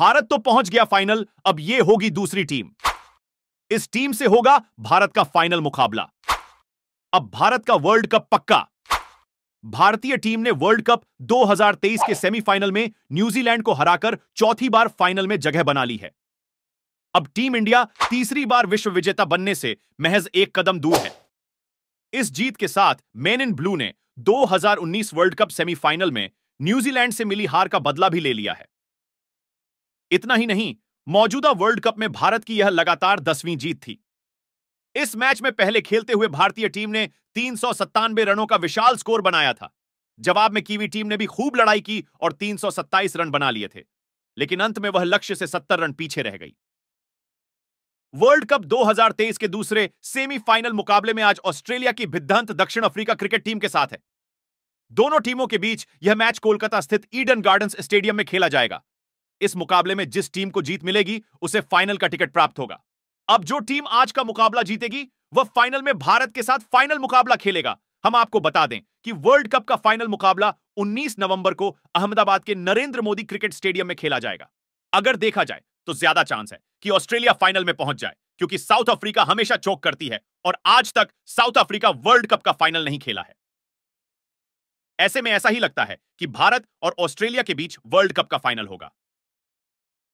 भारत तो पहुंच गया फाइनल अब ये होगी दूसरी टीम इस टीम से होगा भारत का फाइनल मुकाबला अब भारत का वर्ल्ड कप पक्का भारतीय टीम ने वर्ल्ड कप 2023 के सेमीफाइनल में न्यूजीलैंड को हराकर चौथी बार फाइनल में जगह बना ली है अब टीम इंडिया तीसरी बार विश्व विजेता बनने से महज एक कदम दूर है इस जीत के साथ मैन इन ब्लू ने 2019 वर्ल्ड कप सेमीफाइनल में न्यूजीलैंड से मिली हार का बदला भी ले लिया है इतना ही नहीं मौजूदा वर्ल्ड कप में भारत की यह लगातार दसवीं जीत थी इस मैच में पहले खेलते हुए भारतीय टीम ने तीन सौ सत्तानवे रनों का विशाल स्कोर बनाया था जवाब में कीवी टीम ने भी खूब लड़ाई की और तीन सौ सत्ताईस रन बना लिए थे लेकिन अंत में वह लक्ष्य से सत्तर रन पीछे रह गई वर्ल्ड कप 2023 के दूसरे सेमीफाइनल मुकाबले में आज ऑस्ट्रेलिया की भिद्धांत दक्षिण अफ्रीका क्रिकेट टीम के साथ है दोनों टीमों के बीच यह मैच कोलकाता स्थित ईडन गार्डन स्टेडियम में खेला जाएगा इस मुकाबले में जिस टीम को जीत मिलेगी उसे फाइनल का टिकट प्राप्त होगा अब जो टीम आज का मुकाबला जीतेगी वह फाइनल में भारत के साथ फाइनल मुकाबला खेलेगा हम आपको बता दें कि वर्ल्ड कप का फाइनल मुकाबला 19 नवंबर को अहमदाबाद के नरेंद्र मोदी क्रिकेट स्टेडियम में खेला जाएगा अगर देखा जाए तो ज्यादा चांस है कि ऑस्ट्रेलिया फाइनल में पहुंच जाए क्योंकि साउथ अफ्रीका हमेशा चौक करती है और आज तक साउथ अफ्रीका वर्ल्ड कप का फाइनल नहीं खेला है ऐसे में ऐसा ही लगता है कि भारत और ऑस्ट्रेलिया के बीच वर्ल्ड कप का फाइनल होगा